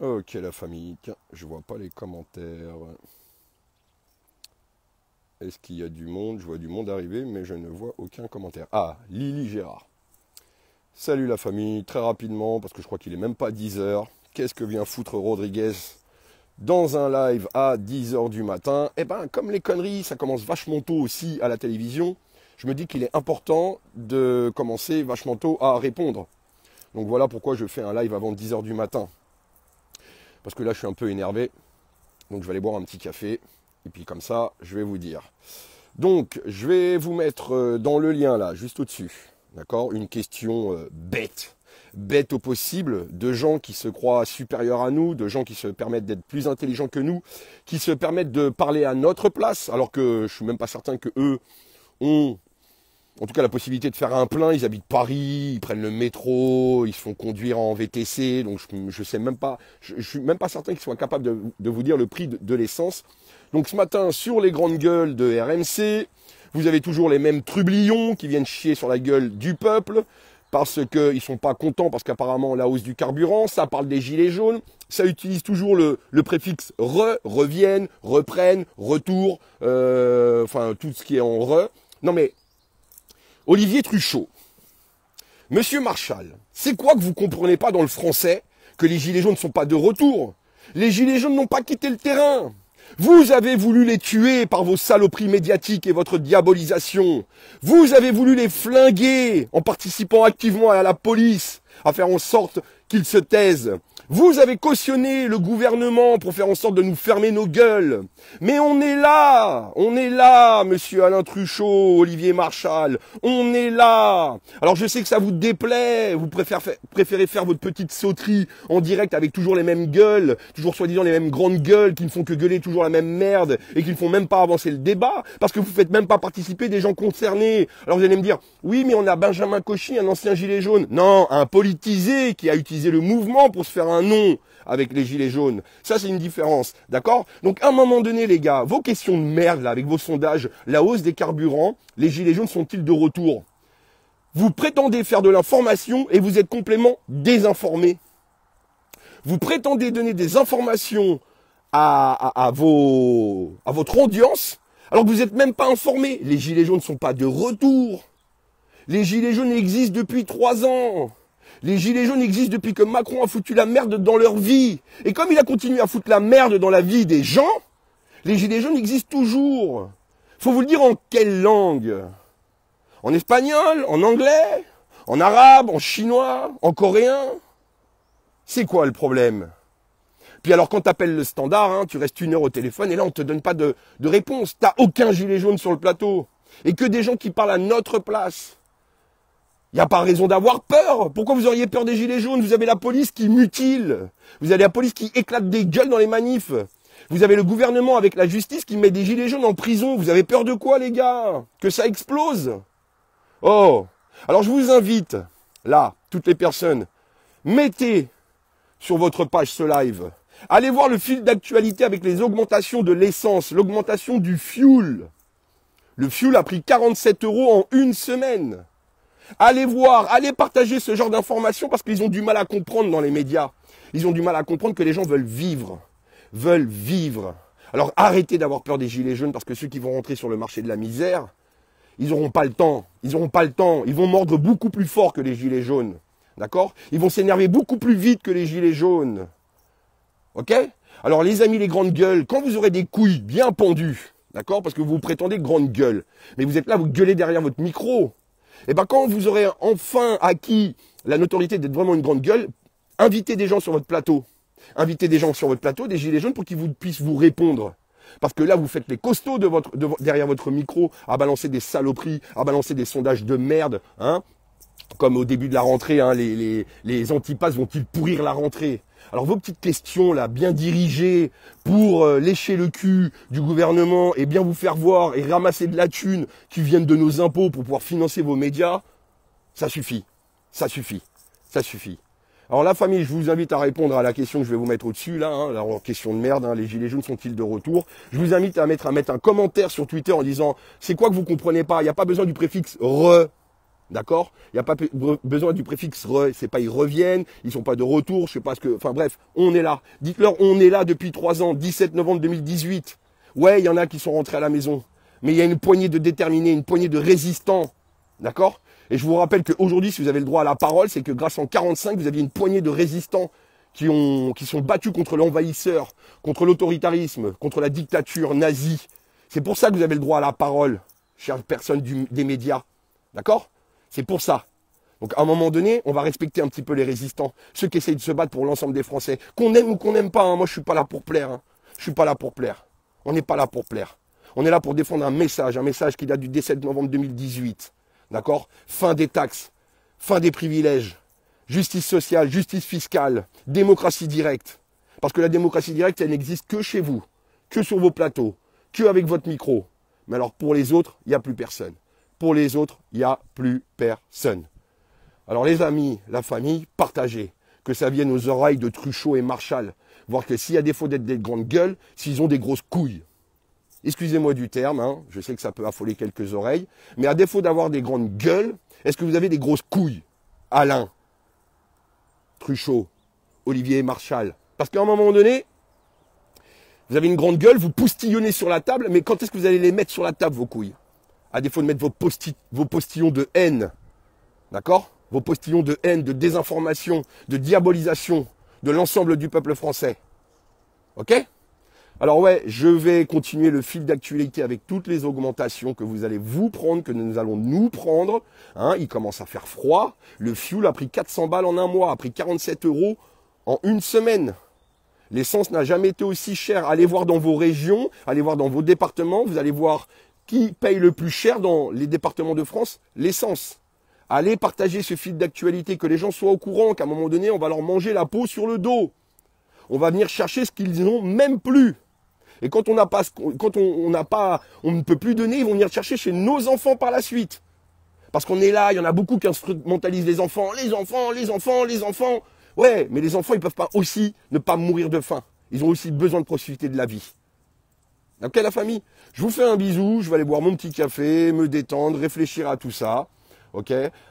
Ok la famille, je vois pas les commentaires. Est-ce qu'il y a du monde Je vois du monde arriver, mais je ne vois aucun commentaire. Ah, Lily Gérard. Salut la famille, très rapidement, parce que je crois qu'il est même pas 10h. Qu'est-ce que vient foutre Rodriguez dans un live à 10h du matin Eh ben, comme les conneries, ça commence vachement tôt aussi à la télévision, je me dis qu'il est important de commencer vachement tôt à répondre. Donc voilà pourquoi je fais un live avant 10h du matin parce que là je suis un peu énervé. Donc je vais aller boire un petit café, et puis comme ça, je vais vous dire. Donc je vais vous mettre euh, dans le lien là, juste au-dessus, d'accord Une question euh, bête, bête au possible, de gens qui se croient supérieurs à nous, de gens qui se permettent d'être plus intelligents que nous, qui se permettent de parler à notre place, alors que je suis même pas certain que eux ont en tout cas la possibilité de faire un plein. Ils habitent Paris, ils prennent le métro, ils se font conduire en VTC. Donc je, ne sais même pas, je, suis même pas certain qu'ils soient capables de, vous dire le prix de, l'essence. Donc ce matin sur les grandes gueules de RMC, vous avez toujours les mêmes trublions qui viennent chier sur la gueule du peuple parce qu'ils sont pas contents parce qu'apparemment la hausse du carburant, ça parle des gilets jaunes, ça utilise toujours le, préfixe re, reviennent, reprennent, retour, euh, enfin tout ce qui est en re. Non mais Olivier Truchot, Monsieur Marshall, c'est quoi que vous comprenez pas dans le français que les gilets jaunes ne sont pas de retour Les gilets jaunes n'ont pas quitté le terrain. Vous avez voulu les tuer par vos saloperies médiatiques et votre diabolisation. Vous avez voulu les flinguer en participant activement à la police, à faire en sorte qu'ils se taisent. Vous avez cautionné le gouvernement pour faire en sorte de nous fermer nos gueules. Mais on est là, on est là, monsieur Alain Truchot, Olivier Marchal, on est là. Alors je sais que ça vous déplaît, vous préférez faire votre petite sauterie en direct avec toujours les mêmes gueules, toujours soi-disant les mêmes grandes gueules qui ne font que gueuler toujours la même merde et qui ne font même pas avancer le débat parce que vous faites même pas participer des gens concernés. Alors vous allez me dire, oui mais on a Benjamin Cauchy, un ancien gilet jaune. Non, un politisé qui a utilisé le mouvement pour se faire un non avec les gilets jaunes. Ça, c'est une différence. D'accord Donc, à un moment donné, les gars, vos questions de merde, là, avec vos sondages, la hausse des carburants, les gilets jaunes sont-ils de retour Vous prétendez faire de l'information et vous êtes complètement désinformé. Vous prétendez donner des informations à, vos, à votre audience alors que vous n'êtes même pas informé. Les gilets jaunes ne sont pas de retour. Les gilets jaunes existent depuis trois ans. Les gilets jaunes existent depuis que Macron a foutu la merde dans leur vie. Et comme il a continué à foutre la merde dans la vie des gens, les gilets jaunes existent toujours. Faut vous le dire en quelle langue En espagnol, en anglais, en arabe, en chinois, en coréen C'est quoi le problème puis alors quand t'appelles le standard, hein, tu restes une heure au téléphone et là on te donne pas de réponse. T'as aucun gilet jaune sur le plateau. Et que des gens qui parlent à notre place. Il n'y a pas raison d'avoir peur. Pourquoi vous auriez peur des gilets jaunes Vous avez la police qui mutile. Vous avez la police qui éclate des gueules dans les manifs. Vous avez le gouvernement avec la justice qui met des gilets jaunes en prison. Vous avez peur de quoi, les gars Que ça explose Oh Alors je vous invite, là, toutes les personnes, mettez sur votre page ce live. Allez voir le fil d'actualité avec les augmentations de l'essence, l'augmentation du fuel. Le fuel a pris 47 euros en une semaine. Allez voir, allez partager ce genre d'informations parce qu'ils ont du mal à comprendre dans les médias. Ils ont du mal à comprendre que les gens veulent vivre. Veulent vivre. Alors arrêtez d'avoir peur des gilets jaunes parce que ceux qui vont rentrer sur le marché de la misère, ils n'auront pas le temps. Ils n'auront pas le temps. Ils vont mordre beaucoup plus fort que les gilets jaunes. D'accord Ils vont s'énerver beaucoup plus vite que les gilets jaunes. Ok Alors les amis, les grandes gueules, quand vous aurez des couilles bien pendues, d'accord Parce que vous prétendez grande gueule. Mais vous êtes là, vous gueulez derrière votre micro. Et eh ben quand vous aurez enfin acquis la notoriété d'être vraiment une grande gueule, invitez des gens sur votre plateau. Invitez des gens sur votre plateau, des gilets jaunes, pour qu'ils vous, puissent vous répondre. Parce que là, vous faites les costauds derrière votre micro à balancer des saloperies, à balancer des sondages de merde, hein, comme au début de la rentrée, hein, les, les, les antipasses vont-ils pourrir la rentrée alors vos petites questions là, bien dirigées pour euh, lécher le cul du gouvernement et bien vous faire voir et ramasser de la thune qui viennent de nos impôts pour pouvoir financer vos médias, ça suffit. Ça suffit. Ça suffit. Alors la famille, je vous invite à répondre à la question que je vais vous mettre au-dessus là, hein. la question de merde, hein, les gilets jaunes sont-ils de retour Je vous invite à mettre, à mettre un commentaire sur Twitter en disant c'est quoi que vous comprenez pas, il n'y a pas besoin du préfixe re D'accord Il n'y a pas besoin du préfixe c'est pas ils reviennent, ils sont pas de retour, je sais pas ce que. Enfin bref, on est là. Dites-leur, on est là depuis trois ans, 17 novembre 2018. Ouais, il y en a qui sont rentrés à la maison. Mais il y a une poignée de déterminés, une poignée de résistants. D'accord Et je vous rappelle qu'aujourd'hui, si vous avez le droit à la parole, c'est que grâce en 45, vous aviez une poignée de résistants qui, sont battus contre l'envahisseur, contre l'autoritarisme, contre la dictature nazie. C'est pour ça que vous avez le droit à la parole, chère personne des médias. D'accord c'est pour ça. Donc à un moment donné, on va respecter un petit peu les résistants, ceux qui essayent de se battre pour l'ensemble des Français, qu'on aime ou qu'on n'aime pas. Hein, moi, je suis pas là pour plaire. Je hein. Je suis pas là pour plaire. On n'est pas là pour plaire. On est là pour défendre un message, un message qui date du 17 novembre 2018. D'accord Fin des taxes, fin des privilèges, justice sociale, justice fiscale, démocratie directe. Parce que la démocratie directe, elle n'existe que chez vous, que sur vos plateaux, que avec votre micro. Mais alors pour les autres, il n'y a plus personne pour les autres, il n'y a plus personne. Alors les amis, la famille, partagez. Que ça vienne aux oreilles de Truchot et Marshall. Voir que s'il y a défaut d'être des grandes gueules, s'ils ont des grosses couilles. Excusez-moi du terme, hein. je sais que ça peut affoler quelques oreilles, mais à défaut d'avoir des grandes gueules, est-ce que vous avez des grosses couilles Alain, Truchot, Olivier Marshall. Parce qu'à un moment donné, vous avez une grande gueule, vous poustillonnez sur la table, mais quand est-ce que vous allez les mettre sur la table, vos couilles à défaut de mettre vos, postillons de haine, d'accord Vos postillons de haine, de désinformation, de diabolisation de l'ensemble du peuple français. OK alors ouais, je vais continuer le fil d'actualité avec toutes les augmentations que vous allez vous prendre, que nous allons nous prendre. Hein, il commence à faire froid. Le fioul a pris 400 balles en un mois, a pris 47 euros en une semaine. L'essence n'a jamais été aussi chère. Allez voir dans vos régions, allez voir dans vos départements, vous allez voir qui paye le plus cher dans les départements de France L'essence. Allez partager ce fil d'actualité, que les gens soient au courant qu'à un moment donné, on va leur manger la peau sur le dos. On va venir chercher ce qu'ils n'ont même plus. Et quand on n'a pas, quand on n'a pas, on ne peut plus donner, ils vont venir chercher chez nos enfants par la suite. Parce qu'on est là, il y en a beaucoup qui instrumentalisent les enfants, les enfants, les enfants, les enfants. Ouais, mais les enfants, ils peuvent pas aussi ne pas mourir de faim. Ils ont aussi besoin de profiter de la vie. Ok la famille Je vous fais un bisou, je vais aller boire mon petit café, me détendre, réfléchir à tout ça. Ok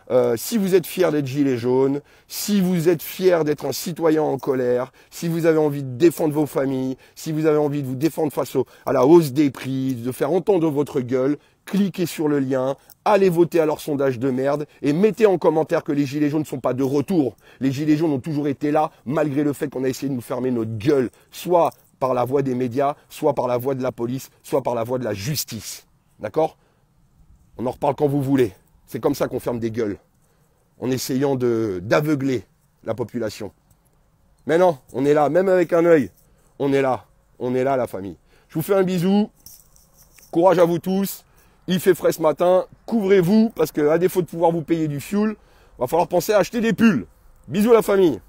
euh, Si vous êtes fier d'être gilets jaunes, si vous êtes fier d'être un citoyen en colère, si vous avez envie de défendre vos familles, si vous avez envie de vous défendre face à la hausse des prix, de faire entendre votre gueule, cliquez sur le lien, allez voter à leur sondage de merde et mettez en commentaire que les gilets jaunes ne sont pas de retour. Les gilets jaunes ont toujours été là malgré le fait qu'on a essayé de nous fermer notre gueule, soit par la voie des médias, soit par la voie de la police, soit par la voie de la justice. D'accord On en reparle quand vous voulez. C'est comme ça qu'on ferme des gueules, en essayant d'aveugler la population. Mais non, on est là, même avec un œil, on est là, on est là la famille. Je vous fais un bisou, courage à vous tous, il fait frais ce matin, couvrez-vous, parce qu'à défaut de pouvoir vous payer du fuel, va falloir penser à acheter des pulls. Bisous la famille